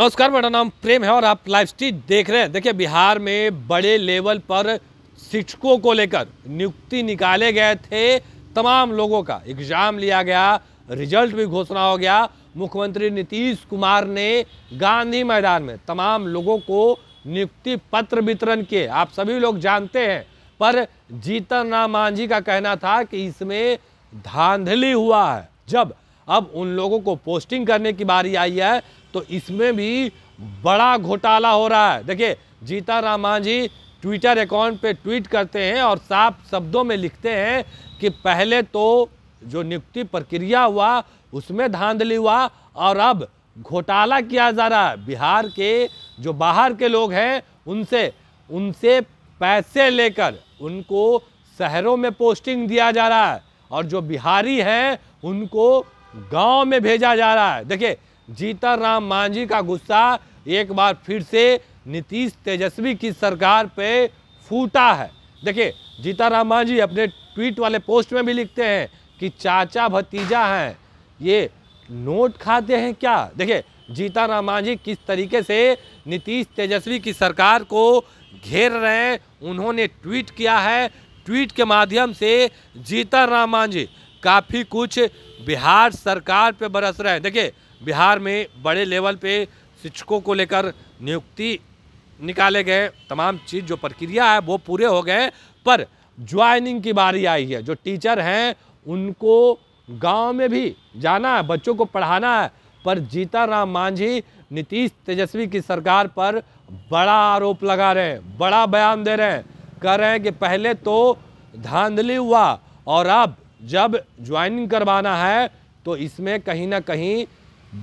नमस्कार मेरा नाम प्रेम है और आप लाइव स्टीच देख रहे हैं देखिए बिहार में बड़े लेवल पर शिक्षकों को लेकर नियुक्ति निकाले गए थे तमाम लोगों का एग्जाम लिया गया रिजल्ट भी घोषणा हो गया मुख्यमंत्री नीतीश कुमार ने गांधी मैदान में तमाम लोगों को नियुक्ति पत्र वितरण किए आप सभी लोग जानते हैं पर जीतन राम मांझी का कहना था कि इसमें धांधली हुआ है जब अब उन लोगों को पोस्टिंग करने की बारी आई है तो इसमें भी बड़ा घोटाला हो रहा है देखिए जीता रामा जी ट्विटर अकाउंट पे ट्वीट करते हैं और साफ शब्दों में लिखते हैं कि पहले तो जो नियुक्ति प्रक्रिया हुआ उसमें धांधली हुआ और अब घोटाला किया जा रहा है बिहार के जो बाहर के लोग हैं उनसे उनसे पैसे लेकर उनको शहरों में पोस्टिंग दिया जा रहा है और जो बिहारी हैं उनको गांव में भेजा जा रहा है देखिए जीतन मांझी का गुस्सा एक बार फिर से नीतीश तेजस्वी की सरकार पे फूटा है देखिए राम मांझी अपने ट्वीट वाले पोस्ट में भी लिखते हैं कि चाचा भतीजा हैं ये नोट खाते हैं क्या देखिए राम मांझी किस तरीके से नीतीश तेजस्वी की सरकार को घेर रहे हैं उन्होंने ट्वीट किया है ट्वीट के माध्यम से जीतन राम मांझी काफ़ी कुछ बिहार सरकार पे बरस रहा है देखिए बिहार में बड़े लेवल पे शिक्षकों को लेकर नियुक्ति निकाले गए तमाम चीज़ जो प्रक्रिया है वो पूरे हो गए पर ज्वाइनिंग की बारी आई है जो टीचर हैं उनको गांव में भी जाना है बच्चों को पढ़ाना है पर जीताराम मांझी नीतीश तेजस्वी की सरकार पर बड़ा आरोप लगा रहे हैं बड़ा बयान दे रहे हैं कह रहे हैं कि पहले तो धांधली हुआ और अब जब ज्वाइनिंग करवाना है तो इसमें कहीं ना कहीं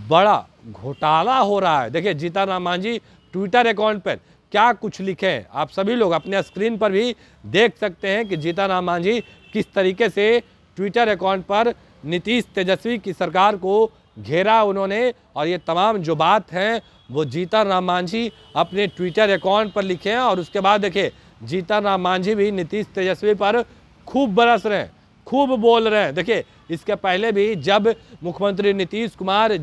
बड़ा घोटाला हो रहा है देखिए जीता राम मांझी ट्विटर अकाउंट पर क्या कुछ लिखे हैं आप सभी लोग अपने स्क्रीन पर भी देख सकते हैं कि जीता राम मांझी किस तरीके से ट्विटर अकाउंट पर नीतीश तेजस्वी की सरकार को घेरा उन्होंने और ये तमाम जो बात हैं वो जीता राम मांझी अपने ट्विटर अकाउंट पर लिखे हैं और उसके बाद देखिए जीता राम मांझी भी नीतीश तेजस्वी पर खूब बरस रहे हैं खूब बोल रहे हैं देखिए इसके पहले भी जब मुख्यमंत्री नीतीश कुमार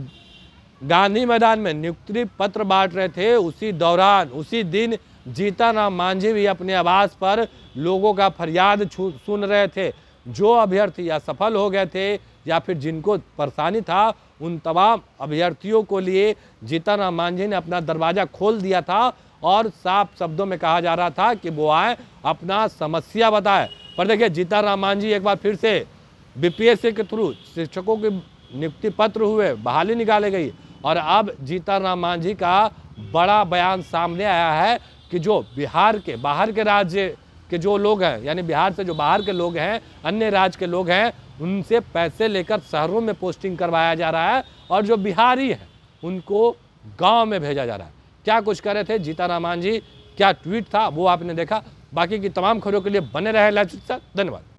गांधी मैदान में नियुक्ति पत्र बांट रहे थे उसी दौरान उसी दिन राम मांझी भी अपने आवास पर लोगों का फरियाद सुन रहे थे जो अभ्यर्थी असफल हो गए थे या फिर जिनको परेशानी था उन तमाम अभ्यर्थियों को लिए राम मांझी ने अपना दरवाज़ा खोल दिया था और साफ शब्दों में कहा जा रहा था कि वो आए अपना समस्या बताएं पर देखिए जीतारामान जी एक बार फिर से बीपीएससी के थ्रू शिक्षकों के नियुक्ति पत्र हुए बहाली निकाले गई और अब जीताराम मांझी का बड़ा बयान सामने आया है कि जो बिहार के बाहर के राज्य के जो लोग हैं यानी बिहार से जो बाहर के लोग हैं अन्य राज्य के लोग हैं उनसे पैसे लेकर शहरों में पोस्टिंग करवाया जा रहा है और जो बिहारी हैं उनको गांव में भेजा जा रहा है क्या कुछ कर रहे थे रामान जी क्या ट्वीट था वो आपने देखा बाकी की तमाम खबरों के लिए बने रहे लाइव धन्यवाद